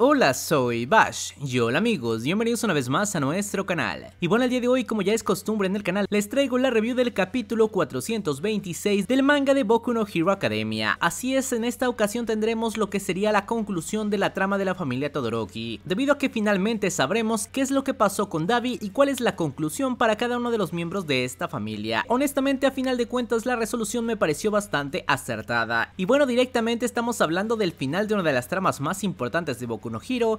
Hola, soy Bash y hola amigos, bienvenidos una vez más a nuestro canal. Y bueno, el día de hoy, como ya es costumbre en el canal, les traigo la review del capítulo 426 del manga de Boku no Hero Academia. Así es, en esta ocasión tendremos lo que sería la conclusión de la trama de la familia Todoroki, debido a que finalmente sabremos qué es lo que pasó con Davi y cuál es la conclusión para cada uno de los miembros de esta familia. Honestamente, a final de cuentas, la resolución me pareció bastante acertada. Y bueno, directamente estamos hablando del final de una de las tramas más importantes de Boku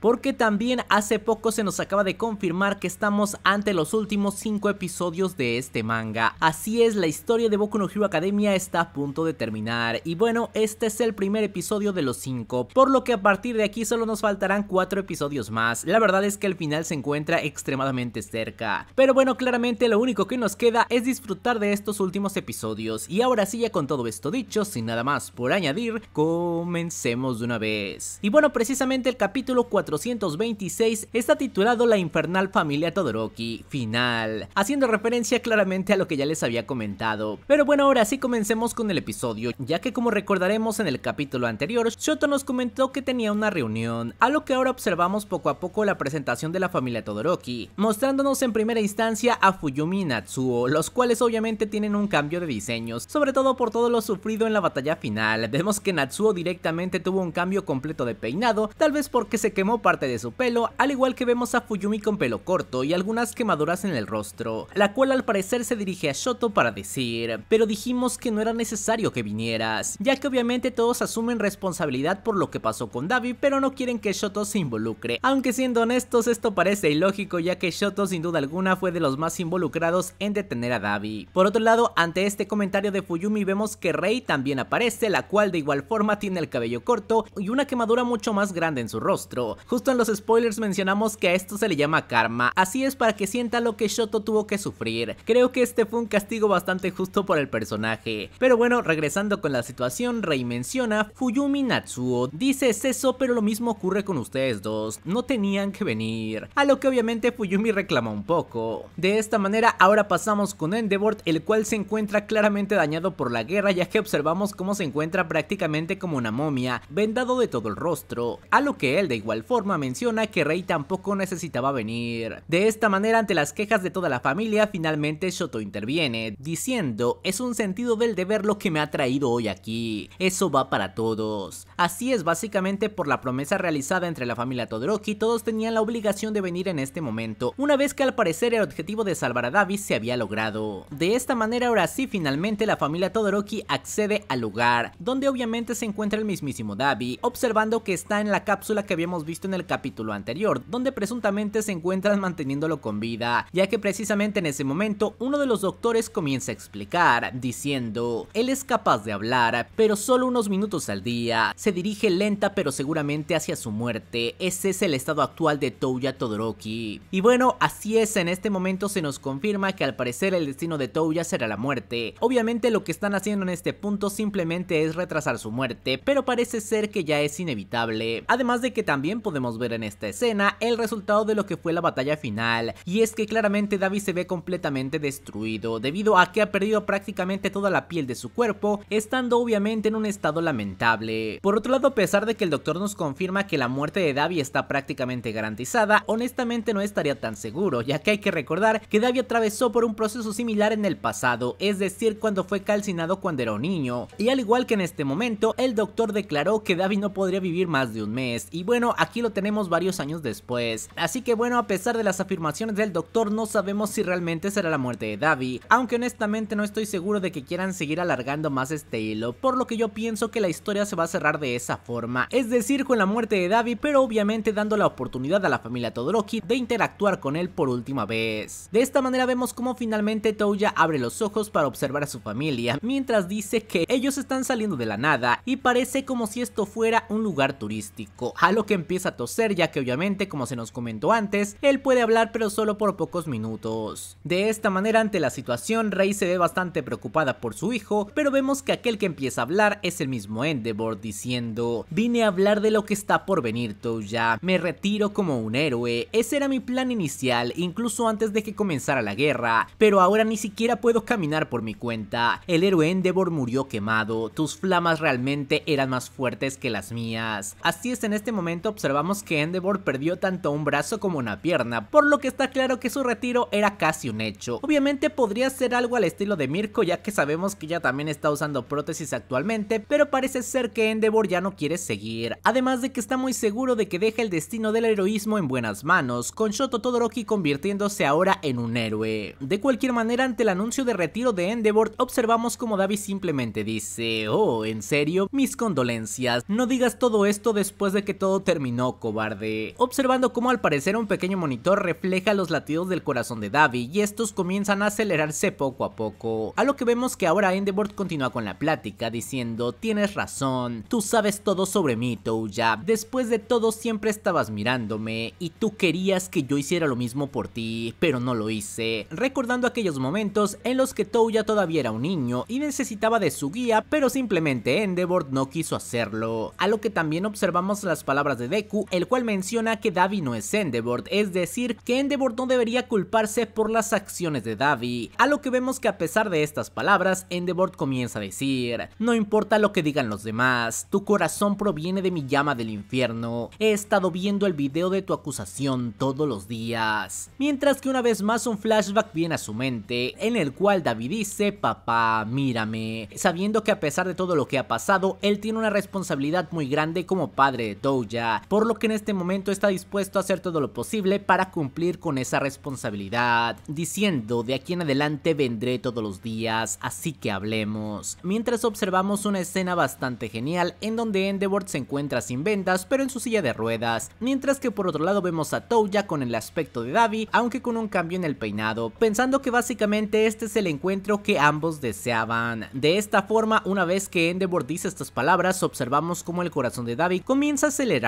porque también hace poco se nos acaba de confirmar que estamos ante los últimos 5 episodios de este manga. Así es, la historia de Boku no Hero Academia está a punto de terminar, y bueno, este es el primer episodio de los 5, por lo que a partir de aquí solo nos faltarán 4 episodios más. La verdad es que el final se encuentra extremadamente cerca. Pero bueno, claramente lo único que nos queda es disfrutar de estos últimos episodios, y ahora sí ya con todo esto dicho, sin nada más por añadir, comencemos de una vez. Y bueno, precisamente el capítulo capítulo 426 está titulado La infernal familia Todoroki, final, haciendo referencia claramente a lo que ya les había comentado. Pero bueno, ahora sí comencemos con el episodio, ya que como recordaremos en el capítulo anterior, Shoto nos comentó que tenía una reunión, a lo que ahora observamos poco a poco la presentación de la familia Todoroki, mostrándonos en primera instancia a Fuyumi y Natsuo, los cuales obviamente tienen un cambio de diseños, sobre todo por todo lo sufrido en la batalla final. Vemos que Natsuo directamente tuvo un cambio completo de peinado, tal vez por que se quemó parte de su pelo, al igual que vemos a Fuyumi con pelo corto y algunas quemaduras en el rostro, la cual al parecer se dirige a Shoto para decir, pero dijimos que no era necesario que vinieras, ya que obviamente todos asumen responsabilidad por lo que pasó con Davi, pero no quieren que Shoto se involucre, aunque siendo honestos esto parece ilógico ya que Shoto sin duda alguna fue de los más involucrados en detener a Davi. Por otro lado, ante este comentario de Fuyumi vemos que Rei también aparece, la cual de igual forma tiene el cabello corto y una quemadura mucho más grande en su rostro Justo en los spoilers mencionamos que a esto se le llama karma, así es para que sienta lo que Shoto tuvo que sufrir. Creo que este fue un castigo bastante justo por el personaje. Pero bueno, regresando con la situación, Rei menciona Fuyumi Natsuo. Dice es eso, pero lo mismo ocurre con ustedes dos. No tenían que venir. A lo que obviamente Fuyumi reclama un poco. De esta manera, ahora pasamos con Endeavor, el cual se encuentra claramente dañado por la guerra, ya que observamos cómo se encuentra prácticamente como una momia, vendado de todo el rostro. A lo que él de igual forma menciona que Rey tampoco necesitaba venir. De esta manera, ante las quejas de toda la familia, finalmente Shoto interviene, diciendo, es un sentido del deber lo que me ha traído hoy aquí, eso va para todos. Así es, básicamente por la promesa realizada entre la familia Todoroki, todos tenían la obligación de venir en este momento, una vez que al parecer el objetivo de salvar a Davis se había logrado. De esta manera, ahora sí, finalmente la familia Todoroki accede al lugar, donde obviamente se encuentra el mismísimo Davi, observando que está en la cápsula que habíamos visto en el capítulo anterior, donde presuntamente se encuentran manteniéndolo con vida, ya que precisamente en ese momento uno de los doctores comienza a explicar, diciendo, él es capaz de hablar, pero solo unos minutos al día, se dirige lenta pero seguramente hacia su muerte, ese es el estado actual de Touya Todoroki. Y bueno, así es, en este momento se nos confirma que al parecer el destino de Touya será la muerte, obviamente lo que están haciendo en este punto simplemente es retrasar su muerte, pero parece ser que ya es inevitable, además de que que también podemos ver en esta escena el resultado de lo que fue la batalla final, y es que claramente Davy se ve completamente destruido, debido a que ha perdido prácticamente toda la piel de su cuerpo, estando obviamente en un estado lamentable. Por otro lado, a pesar de que el doctor nos confirma que la muerte de Davi está prácticamente garantizada, honestamente no estaría tan seguro, ya que hay que recordar que Davy atravesó por un proceso similar en el pasado, es decir, cuando fue calcinado cuando era un niño, y al igual que en este momento, el doctor declaró que Davy no podría vivir más de un mes, y bueno, aquí lo tenemos varios años después. Así que bueno, a pesar de las afirmaciones del doctor, no sabemos si realmente será la muerte de Davi, aunque honestamente no estoy seguro de que quieran seguir alargando más este hilo, por lo que yo pienso que la historia se va a cerrar de esa forma, es decir, con la muerte de Davi, pero obviamente dando la oportunidad a la familia Todoroki de interactuar con él por última vez. De esta manera vemos cómo finalmente Toya abre los ojos para observar a su familia, mientras dice que ellos están saliendo de la nada y parece como si esto fuera un lugar turístico, que empieza a toser ya que obviamente como se nos comentó antes, él puede hablar pero solo por pocos minutos. De esta manera ante la situación Rey se ve bastante preocupada por su hijo, pero vemos que aquel que empieza a hablar es el mismo Endeavor diciendo Vine a hablar de lo que está por venir Touya, me retiro como un héroe, ese era mi plan inicial incluso antes de que comenzara la guerra, pero ahora ni siquiera puedo caminar por mi cuenta, el héroe Endeavor murió quemado, tus flamas realmente eran más fuertes que las mías, así es en este momento observamos que Endeavor perdió tanto un brazo como una pierna, por lo que está claro que su retiro era casi un hecho. Obviamente podría ser algo al estilo de Mirko ya que sabemos que ella también está usando prótesis actualmente, pero parece ser que Endeavor ya no quiere seguir, además de que está muy seguro de que deja el destino del heroísmo en buenas manos, con Shoto Todoroki convirtiéndose ahora en un héroe. De cualquier manera, ante el anuncio de retiro de Endeavor, observamos como David simplemente dice, oh, ¿en serio? Mis condolencias, no digas todo esto después de que todos terminó cobarde, observando cómo al parecer un pequeño monitor refleja los latidos del corazón de Davi y estos comienzan a acelerarse poco a poco, a lo que vemos que ahora Endeavor continúa con la plática diciendo tienes razón, tú sabes todo sobre mí Touya, después de todo siempre estabas mirándome y tú querías que yo hiciera lo mismo por ti, pero no lo hice, recordando aquellos momentos en los que Touya todavía era un niño y necesitaba de su guía, pero simplemente Endeavor no quiso hacerlo, a lo que también observamos las palabras de Deku, el cual menciona que Davi no es Endeavor, es decir, que Endeavor no debería culparse por las acciones de Davi, a lo que vemos que a pesar de estas palabras, Endeavor comienza a decir, no importa lo que digan los demás, tu corazón proviene de mi llama del infierno, he estado viendo el video de tu acusación todos los días. Mientras que una vez más un flashback viene a su mente, en el cual David dice, papá, mírame, sabiendo que a pesar de todo lo que ha pasado, él tiene una responsabilidad muy grande como padre de Doja, por lo que en este momento está dispuesto a hacer todo lo posible para cumplir con esa responsabilidad, diciendo de aquí en adelante vendré todos los días, así que hablemos. Mientras observamos una escena bastante genial en donde Endeavor se encuentra sin vendas pero en su silla de ruedas, mientras que por otro lado vemos a Touya con el aspecto de Davi, aunque con un cambio en el peinado, pensando que básicamente este es el encuentro que ambos deseaban. De esta forma, una vez que Endeavor dice estas palabras, observamos como el corazón de Davi comienza a acelerar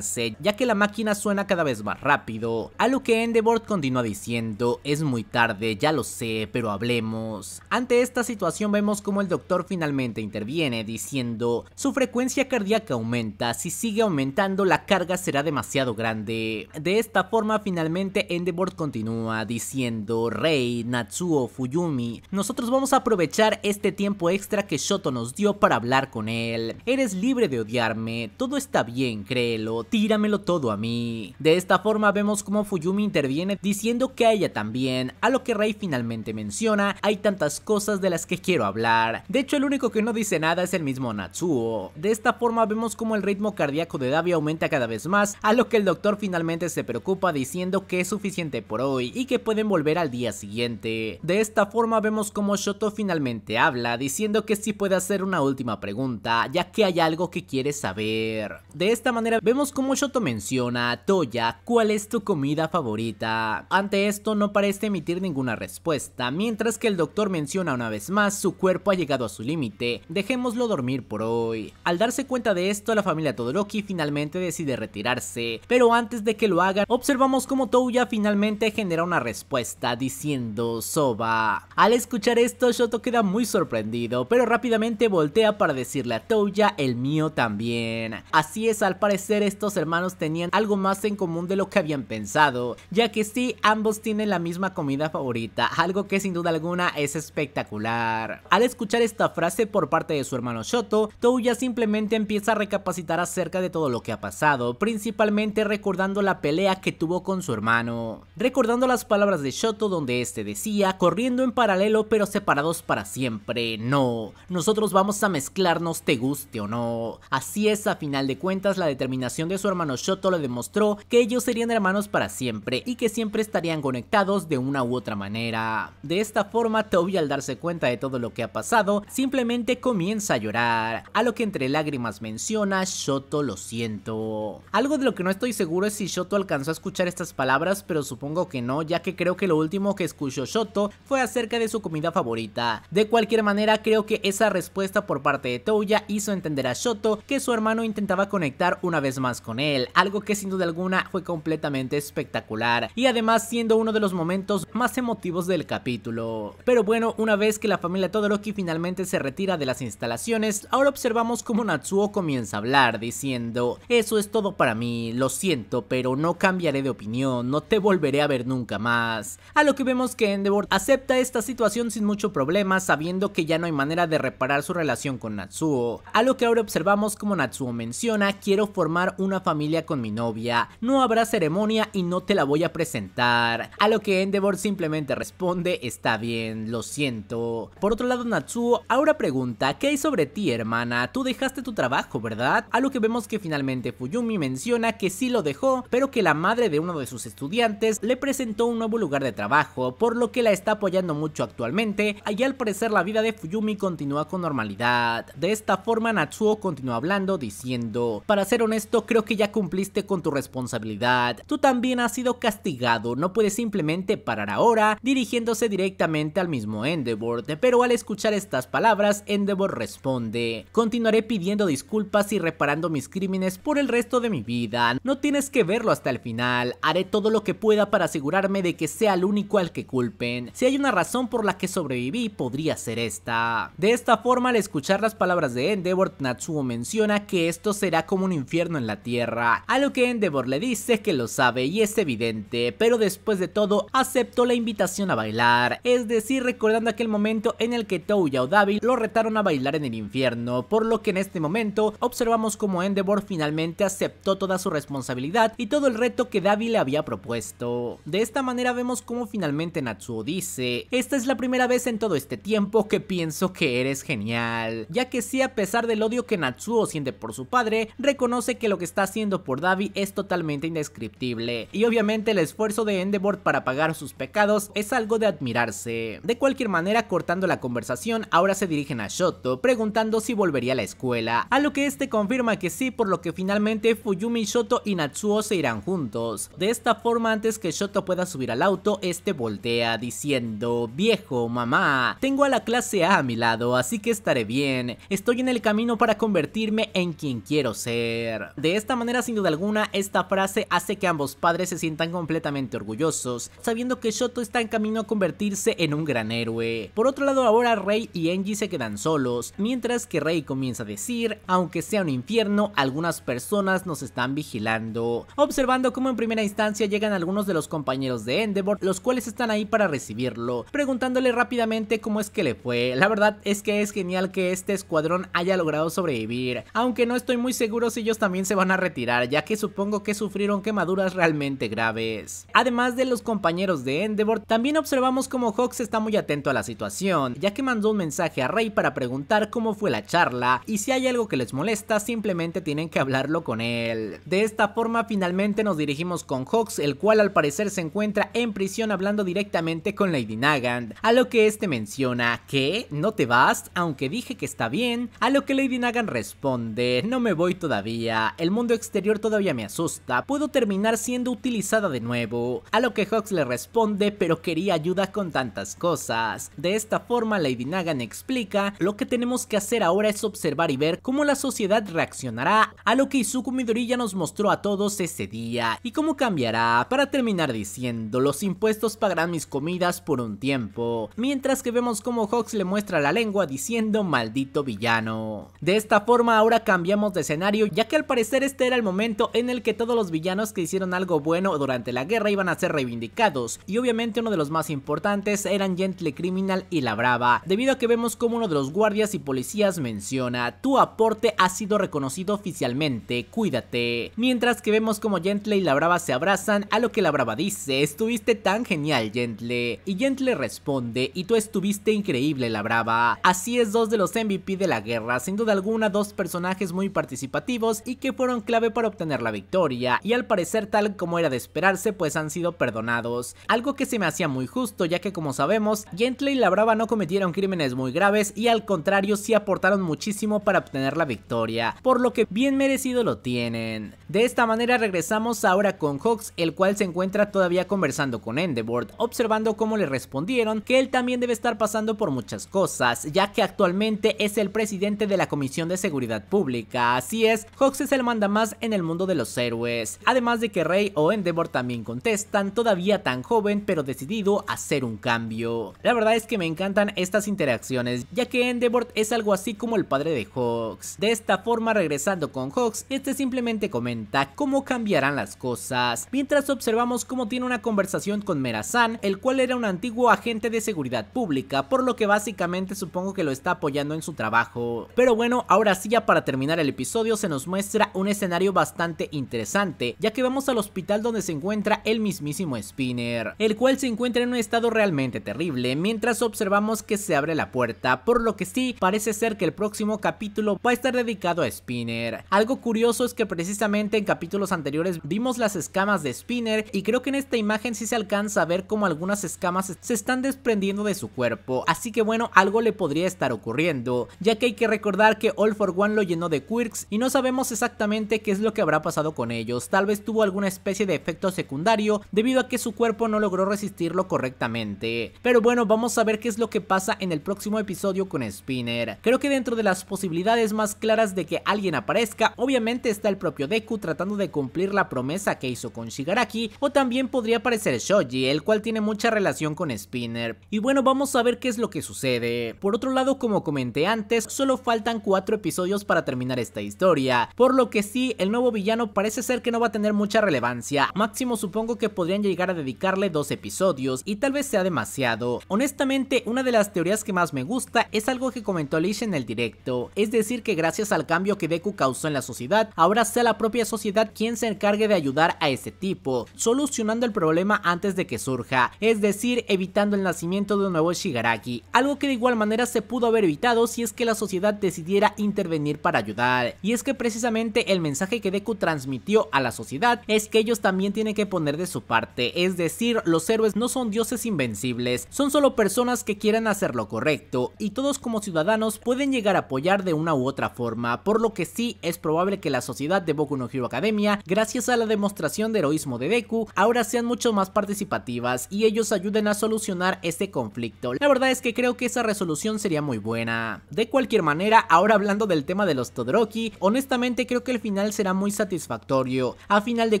ya que la máquina suena cada vez más rápido, a lo que Endeavor continúa diciendo, es muy tarde, ya lo sé, pero hablemos. Ante esta situación vemos como el doctor finalmente interviene, diciendo, su frecuencia cardíaca aumenta, si sigue aumentando la carga será demasiado grande. De esta forma finalmente Endeavor continúa, diciendo, Rey Natsuo, Fuyumi, nosotros vamos a aprovechar este tiempo extra que Shoto nos dio para hablar con él. Eres libre de odiarme, todo está bien, créelo tíramelo todo a mí. De esta forma vemos cómo Fuyumi interviene diciendo que a ella también, a lo que Rei finalmente menciona, hay tantas cosas de las que quiero hablar. De hecho el único que no dice nada es el mismo Natsuo. De esta forma vemos como el ritmo cardíaco de Davi aumenta cada vez más, a lo que el doctor finalmente se preocupa diciendo que es suficiente por hoy y que pueden volver al día siguiente. De esta forma vemos como Shoto finalmente habla diciendo que sí puede hacer una última pregunta, ya que hay algo que quiere saber. De esta manera vemos como cómo Shoto menciona a Toya cuál es tu comida favorita. Ante esto no parece emitir ninguna respuesta, mientras que el doctor menciona una vez más su cuerpo ha llegado a su límite, dejémoslo dormir por hoy. Al darse cuenta de esto, la familia Todoroki finalmente decide retirarse, pero antes de que lo hagan, observamos cómo Toya finalmente genera una respuesta diciendo Soba. Al escuchar esto, Shoto queda muy sorprendido, pero rápidamente voltea para decirle a Toya el mío también. Así es, al parecer estos hermanos tenían algo más en común de lo que habían pensado, ya que sí, ambos tienen la misma comida favorita, algo que sin duda alguna es espectacular. Al escuchar esta frase por parte de su hermano Shoto, Touya simplemente empieza a recapacitar acerca de todo lo que ha pasado, principalmente recordando la pelea que tuvo con su hermano. Recordando las palabras de Shoto donde este decía, corriendo en paralelo pero separados para siempre, no, nosotros vamos a mezclarnos te guste o no. Así es a final de cuentas la determinación de su hermano Shoto le demostró que ellos serían hermanos para siempre y que siempre estarían conectados de una u otra manera. De esta forma, Toby al darse cuenta de todo lo que ha pasado, simplemente comienza a llorar, a lo que entre lágrimas menciona Shoto lo siento. Algo de lo que no estoy seguro es si Shoto alcanzó a escuchar estas palabras, pero supongo que no, ya que creo que lo último que escuchó Shoto fue acerca de su comida favorita. De cualquier manera, creo que esa respuesta por parte de Touya hizo entender a Shoto que su hermano intentaba conectar una vez más con él, algo que sin duda alguna fue completamente espectacular y además siendo uno de los momentos más emotivos del capítulo. Pero bueno, una vez que la familia Todoroki finalmente se retira de las instalaciones, ahora observamos cómo Natsuo comienza a hablar diciendo, eso es todo para mí, lo siento, pero no cambiaré de opinión, no te volveré a ver nunca más. A lo que vemos que Endeavor acepta esta situación sin mucho problema, sabiendo que ya no hay manera de reparar su relación con Natsuo. A lo que ahora observamos como Natsuo menciona, quiero formar una familia con mi novia, no habrá ceremonia y no te la voy a presentar. A lo que Endeavor simplemente responde, está bien, lo siento. Por otro lado, Natsuo ahora pregunta, ¿qué hay sobre ti, hermana? Tú dejaste tu trabajo, ¿verdad? A lo que vemos que finalmente Fuyumi menciona que sí lo dejó, pero que la madre de uno de sus estudiantes le presentó un nuevo lugar de trabajo, por lo que la está apoyando mucho actualmente, y al parecer la vida de Fuyumi continúa con normalidad. De esta forma, Natsuo continúa hablando, diciendo, para ser honesto, creo que ya cumpliste con tu responsabilidad. Tú también has sido castigado, no puedes simplemente parar ahora dirigiéndose directamente al mismo Endeavor, pero al escuchar estas palabras, Endeavor responde, continuaré pidiendo disculpas y reparando mis crímenes por el resto de mi vida, no tienes que verlo hasta el final, haré todo lo que pueda para asegurarme de que sea el único al que culpen, si hay una razón por la que sobreviví podría ser esta. De esta forma al escuchar las palabras de Endeavor, Natsuo menciona que esto será como un infierno en la Tierra, a lo que Endeavor le dice que lo sabe y es evidente, pero después de todo aceptó la invitación a bailar, es decir recordando aquel momento en el que Touya o David lo retaron a bailar en el infierno, por lo que en este momento observamos como Endeavor finalmente aceptó toda su responsabilidad y todo el reto que David le había propuesto. De esta manera vemos cómo finalmente Natsuo dice, esta es la primera vez en todo este tiempo que pienso que eres genial, ya que sí a pesar del odio que Natsuo siente por su padre, reconoce que lo que está haciendo por Davi es totalmente indescriptible, y obviamente el esfuerzo de Endeavor para pagar sus pecados es algo de admirarse. De cualquier manera, cortando la conversación, ahora se dirigen a Shoto, preguntando si volvería a la escuela, a lo que este confirma que sí, por lo que finalmente Fuyumi, Shoto y Natsuo se irán juntos. De esta forma, antes que Shoto pueda subir al auto, este voltea, diciendo, viejo, mamá, tengo a la clase A a mi lado, así que estaré bien, estoy en el camino para convertirme en quien quiero ser. De esta manera, sin duda alguna, esta frase hace que ambos padres se sientan completamente orgullosos, sabiendo que Shoto está en camino a convertirse en un gran héroe. Por otro lado, ahora Rey y Enji se quedan solos, mientras que Rey comienza a decir, aunque sea un infierno, algunas personas nos están vigilando, observando cómo en primera instancia llegan algunos de los compañeros de Endeavor, los cuales están ahí para recibirlo, preguntándole rápidamente cómo es que le fue. La verdad es que es genial que este escuadrón haya logrado sobrevivir, aunque no estoy muy seguro si ellos también se van a retirar ya que supongo que sufrieron quemaduras realmente graves. Además de los compañeros de Endeavor, también observamos cómo Hawks está muy atento a la situación, ya que mandó un mensaje a Rey para preguntar cómo fue la charla y si hay algo que les molesta simplemente tienen que hablarlo con él. De esta forma finalmente nos dirigimos con Hawks, el cual al parecer se encuentra en prisión hablando directamente con Lady Nagant, a lo que este menciona que no te vas, aunque dije que está bien, a lo que Lady Nagant responde, no me voy todavía, mundo exterior todavía me asusta, puedo terminar siendo utilizada de nuevo. A lo que Hawks le responde, pero quería ayuda con tantas cosas. De esta forma, Lady Nagan explica, lo que tenemos que hacer ahora es observar y ver cómo la sociedad reaccionará a lo que Izuku Midoriya nos mostró a todos ese día y cómo cambiará. Para terminar diciendo, los impuestos pagarán mis comidas por un tiempo, mientras que vemos cómo Hawks le muestra la lengua diciendo maldito villano. De esta forma ahora cambiamos de escenario ya que al parecer este era el momento en el que todos los villanos que hicieron algo bueno durante la guerra iban a ser reivindicados, y obviamente uno de los más importantes eran Gentle Criminal y La Brava, debido a que vemos como uno de los guardias y policías menciona, tu aporte ha sido reconocido oficialmente, cuídate. Mientras que vemos como Gentle y La Brava se abrazan, a lo que La Brava dice, estuviste tan genial Gentle, y Gentle responde, y tú estuviste increíble La Brava. Así es dos de los MVP de la guerra, sin duda alguna dos personajes muy participativos y que fueron clave para obtener la victoria, y al parecer tal como era de esperarse pues han sido perdonados, algo que se me hacía muy justo ya que como sabemos, Gently y la Brava no cometieron crímenes muy graves y al contrario sí aportaron muchísimo para obtener la victoria, por lo que bien merecido lo tienen. De esta manera regresamos ahora con Hawks, el cual se encuentra todavía conversando con Endeavor, observando cómo le respondieron que él también debe estar pasando por muchas cosas, ya que actualmente es el presidente de la Comisión de Seguridad Pública, así es, Hawks es el más en el mundo de los héroes. Además de que Rey o Endeavor también contestan, todavía tan joven pero decidido a hacer un cambio. La verdad es que me encantan estas interacciones, ya que Endeavor es algo así como el padre de Hawks. De esta forma, regresando con Hawks, este simplemente comenta cómo cambiarán las cosas, mientras observamos cómo tiene una conversación con Merazan el cual era un antiguo agente de seguridad pública, por lo que básicamente supongo que lo está apoyando en su trabajo. Pero bueno, ahora sí ya para terminar el episodio se nos muestra un escenario bastante interesante, ya que vamos al hospital donde se encuentra el mismísimo Spinner, el cual se encuentra en un estado realmente terrible, mientras observamos que se abre la puerta, por lo que sí, parece ser que el próximo capítulo va a estar dedicado a Spinner. Algo curioso es que precisamente en capítulos anteriores vimos las escamas de Spinner y creo que en esta imagen sí se alcanza a ver cómo algunas escamas se están desprendiendo de su cuerpo, así que bueno, algo le podría estar ocurriendo, ya que hay que recordar que All for One lo llenó de quirks y no sabemos exactamente qué es lo que habrá pasado con ellos, tal vez tuvo alguna especie de efecto secundario debido a que su cuerpo no logró resistirlo correctamente. Pero bueno, vamos a ver qué es lo que pasa en el próximo episodio con Spinner. Creo que dentro de las posibilidades más claras de que alguien aparezca, obviamente está el propio Deku tratando de cumplir la promesa que hizo con Shigaraki, o también podría aparecer Shoji, el cual tiene mucha relación con Spinner. Y bueno, vamos a ver qué es lo que sucede. Por otro lado, como comenté antes, solo faltan cuatro episodios para terminar esta historia, por lo que sí, el nuevo villano parece ser que no va a tener mucha relevancia. Máximo supongo que podrían llegar a dedicarle dos episodios y tal vez sea demasiado. Honestamente, una de las teorías que más me gusta es algo que comentó Lish en el directo, es decir que gracias al cambio que Deku causó en la sociedad, ahora sea la propia sociedad quien se encargue de ayudar a este tipo, solucionando el problema antes de que surja, es decir, evitando el nacimiento de un nuevo Shigaraki, algo que de igual manera se pudo haber evitado si es que la sociedad decidiera intervenir para ayudar. Y es que precisamente el mensaje que Deku transmitió a la sociedad es que ellos también tienen que poner de su parte, es decir, los héroes no son dioses invencibles, son solo personas que quieren hacer lo correcto y todos como ciudadanos pueden llegar a apoyar de una u otra forma, por lo que sí es probable que la sociedad de Boku no Hero Academia, gracias a la demostración de heroísmo de Deku, ahora sean mucho más participativas y ellos ayuden a solucionar este conflicto. La verdad es que creo que esa resolución sería muy buena. De cualquier manera, ahora hablando del tema de los Todoroki, honestamente creo que el final será muy satisfactorio. A final de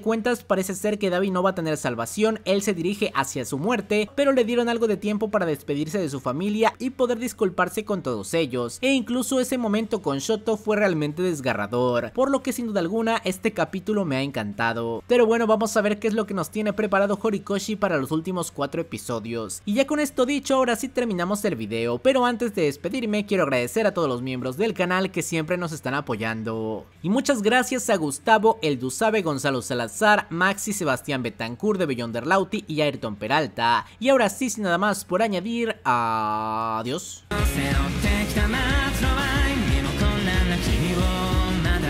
cuentas parece ser que David no va a tener salvación, él se dirige hacia su muerte, pero le dieron algo de tiempo para despedirse de su familia y poder disculparse con todos ellos, e incluso ese momento con Shoto fue realmente desgarrador, por lo que sin duda alguna este capítulo me ha encantado. Pero bueno, vamos a ver qué es lo que nos tiene preparado Horikoshi para los últimos cuatro episodios. Y ya con esto dicho, ahora sí terminamos el video, pero antes de despedirme quiero agradecer a todos los miembros del canal que siempre nos están apoyando. Y muchas gracias gracias a Gustavo Elduzabe, Gonzalo Salazar, Maxi Sebastián Betancur de Bellón Lauti y Ayrton Peralta. Y ahora sí, sin nada más por añadir, adiós.